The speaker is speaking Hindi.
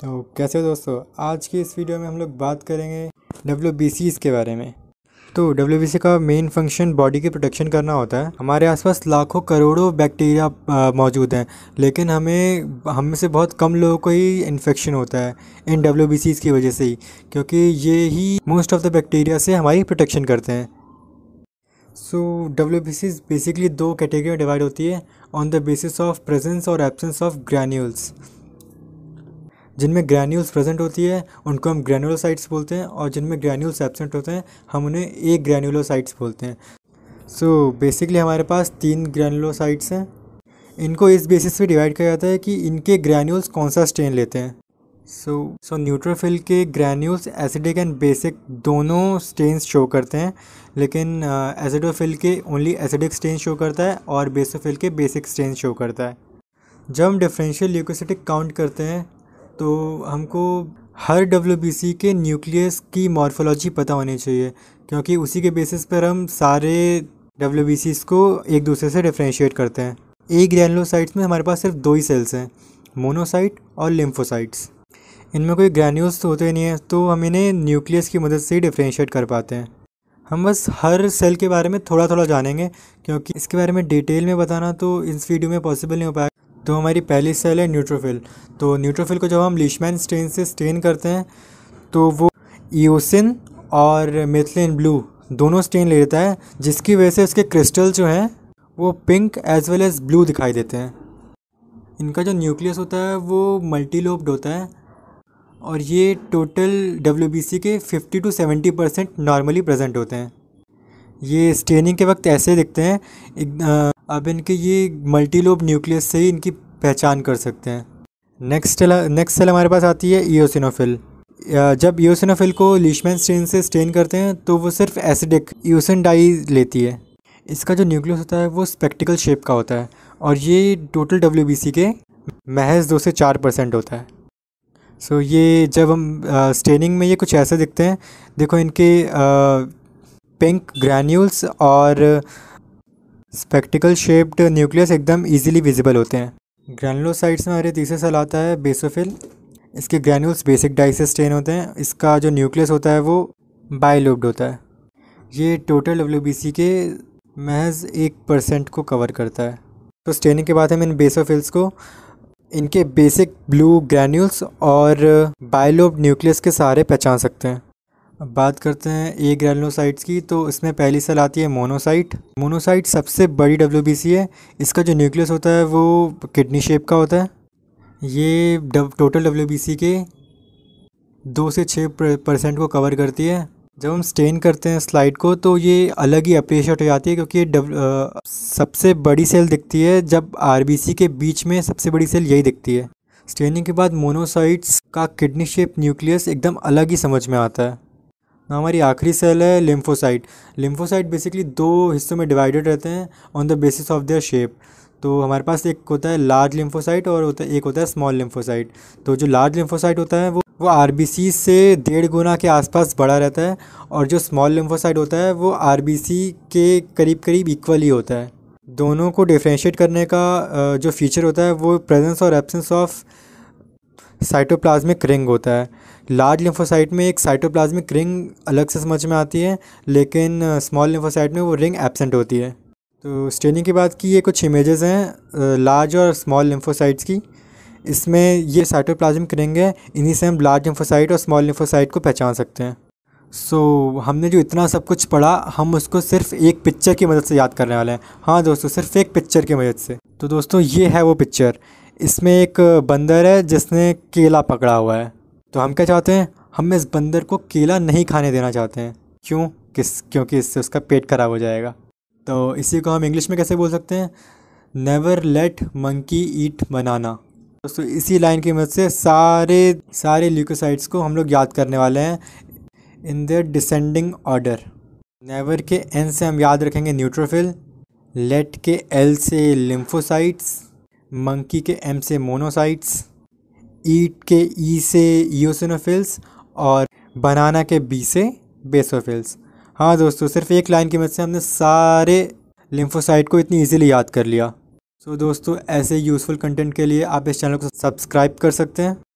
तो कैसे हो दोस्तों आज की इस वीडियो में हम लोग बात करेंगे डब्ल्यू के बारे में तो डब्ल्यू का मेन फंक्शन बॉडी की प्रोटेक्शन करना होता है हमारे आसपास लाखों करोड़ों बैक्टीरिया मौजूद हैं लेकिन हमें हम से बहुत कम लोगों को ही इन्फेक्शन होता है इन डब्ल्यू की वजह से ही क्योंकि ये ही मोस्ट ऑफ द बैक्टीरिया से हमारी प्रोटेक्शन करते हैं सो डब्ल्यू बेसिकली दो कैटेगरी में डिवाइड होती है on the basis of presence और एबसेंस ऑफ ग्रैन्यूल्स जिनमें ग्रैन्यूल्स प्रेजेंट होती है उनको हम ग्रैनुलोसाइट्स बोलते हैं और जिनमें ग्रैन्यूल्स एबसेंट होते हैं हम उन्हें एक ग्रैन्यूलोसाइट्स बोलते हैं सो so, बेसिकली हमारे पास तीन ग्रैनुलोसाइट्स हैं इनको इस बेसिस पे डिवाइड किया जाता है कि इनके ग्रैन्यूल्स कौन सा स्ट्रेन लेते हैं सो सो न्यूट्रोफिल के granules acidic and basic stains स्टेन्स शो करते हैं लेकिन एसिडोफिल uh, के ओनली एसिडिक स्टेन शो करता है और बेसोफिल के बेसिक स्टेन शो करता है जब हम डिफरेंशियल ल्यूकोसिटिक काउंट करते हैं तो हमको हर डब्ल्यू के न्यूक्लियस की मॉर्फोलॉजी पता होनी चाहिए क्योंकि उसी के बेसिस पर हम सारे डब्ल्यू को एक दूसरे से डिफ्रेंशिएट करते हैं ए ग्रैनुलोसाइट्स में हमारे पास सिर्फ दो ही सेल्स हैं मोनोसाइट और लिम्फोसाइट्स इनमें कोई ग्रैन्यूल्स तो होते नहीं हैं तो हम इन्हें न्यूक्लियस की मदद से ही डिफ्रेंशिएट कर पाते हैं हम बस हर सेल के बारे में थोड़ा थोड़ा जानेंगे क्योंकि इसके बारे में डिटेल में बताना तो इस वीडियो में पॉसिबल नहीं हो पाएगा तो हमारी पहली सेल है न्यूट्रोफिल तो न्यूट्रोफिल को जब हम लिशमैन स्टेन से स्टेन करते हैं तो वो ईओसिन और मेथलिन ब्लू दोनों स्टेन ले लेता है जिसकी वजह से उसके क्रिस्टल जो हैं वो pink as well as blue दिखाई देते हैं इनका जो न्यूक्लियस होता है वो मल्टीलोब्ड होता है और ये टोटल डब्ल्यू के 50 टू 70 परसेंट नॉर्मली प्रेजेंट होते हैं ये स्टेनिंग के वक्त ऐसे दिखते हैं अब इनके ये मल्टी लोब न्यूक्लियस से ही इनकी पहचान कर सकते हैं नेक्स्ट नेक्स्ट सेल हमारे पास आती है ईओसिनोफिल जब ईओसिनोफिल को लीशमैन स्टेन से स्टेन करते हैं तो वो सिर्फ एसिडिक ईओसिन डाई लेती है इसका जो न्यूक्लियस होता है वो स्पेक्टिकल शेप का होता है और ये टोटल डब्ल्यू के महज दो से चार परसेंट होता है सो so, ये जब हम स्टेनिंग में ये कुछ ऐसे दिखते हैं देखो इनके आ, पिंक ग्रैन्यूल्स और स्पेक्टिकल शेप्ड न्यूक्लियस एकदम इजीली विजिबल होते हैं ग्रैनुलोसाइट्स में हमारे तीसरे साल आता है बेसोफिल इसके ग्रैनुल्स बेसिक डाइसिस स्टेन होते हैं इसका जो न्यूक्लियस होता है वो बायलोब्ड होता है ये टोटल डब्ल्यू के महज एक परसेंट को कवर करता है तो स्टेनिंग के बाद हम इन बेसोफिल्स को इनके बेसिक ब्लू ग्रैन्यूल्स और बायलोब न्यूक्लियस के सहारे पहचान सकते हैं बात करते हैं ए ग्रैनुलोसाइट्स की तो इसमें पहली सेल आती है मोनोसाइट मोनोसाइट सबसे बड़ी डब्ल्यू है इसका जो न्यूक्लियस होता है वो किडनी शेप का होता है ये डब टोटल डब्ल्यू के दो से छः परसेंट को कवर करती है जब हम स्टेन करते हैं स्लाइड को तो ये अलग ही अप्रिशिएट हो जाती है क्योंकि ये डब आ, सबसे बड़ी सेल दिखती है जब आर के बीच में सबसे बड़ी सेल यही दिखती है स्टेनिंग के बाद मोनोसाइट्स का किडनी शेप न्यूक्लियस एकदम अलग ही समझ में आता है हमारी आखिरी सेल है लिम्फोसाइट लिम्फोसाइट बेसिकली दो हिस्सों में डिवाइडेड रहते हैं on the basis of their shape तो हमारे पास एक होता है लार्ज लिम्फोसाइट और होता है एक होता है स्मॉल लिम्फोसाइट तो जो लार्ज लिम्फोसाइट होता है वो वो आर से डेढ़ गुना के आसपास बड़ा रहता है और जो स्मॉल लिम्फोसाइट होता है वो आर के करीब करीब इक्वल ही होता है दोनों को डिफ्रेंशिएट करने का जो फीचर होता है वो प्रेजेंस और एब्सेंस ऑफ साइटोप्लाज्मिक रिंग होता है लार्ज लिम्फोसाइट में एक साइटोप्लाज्मिक रिंग अलग से समझ में आती है लेकिन स्मॉल लिम्फोसाइट में वो रिंग एबसेंट होती है तो स्टेनिंग की बात की ये कुछ इमेजेस हैं लार्ज और स्मॉल लिम्फोसाइट्स की इसमें ये साइटोप्लाज्मिक रिंग है इन्हीं से हम लार्ज लिम्फोसाइट और स्मॉल लिम्फोसाइट को पहचान सकते हैं सो so, हमने जो इतना सब कुछ पढ़ा हम उसको सिर्फ एक पिक्चर की मदद से याद करने वाले हैं हाँ दोस्तों सिर्फ एक पिक्चर की मदद से तो दोस्तों ये है वो पिक्चर इसमें एक बंदर है जिसने केला पकड़ा हुआ है तो हम क्या चाहते हैं हम इस बंदर को केला नहीं खाने देना चाहते हैं क्यों किस क्योंकि इससे उसका पेट खराब हो जाएगा तो इसी को हम इंग्लिश में कैसे बोल सकते हैं never let monkey eat banana दोस्तों इसी लाइन की मदद से सारे सारे ल्यूकोसाइट्स को हम लोग याद करने वाले हैं in the descending order never के एन से हम याद रखेंगे न्यूट्रोफिल लेट के एल से लिम्फोसाइट्स मंकी के एम से मोनोसाइट्स ईट के ई से ईसिनोफिल्स और बनाना के बी से बेसोफिल्स हाँ दोस्तों सिर्फ एक लाइन की मदद से हमने सारे लिम्फोसाइट को इतनी ईजीली याद कर लिया सो so, दोस्तों ऐसे यूज़फुल कंटेंट के लिए आप इस चैनल को सब्सक्राइब कर सकते हैं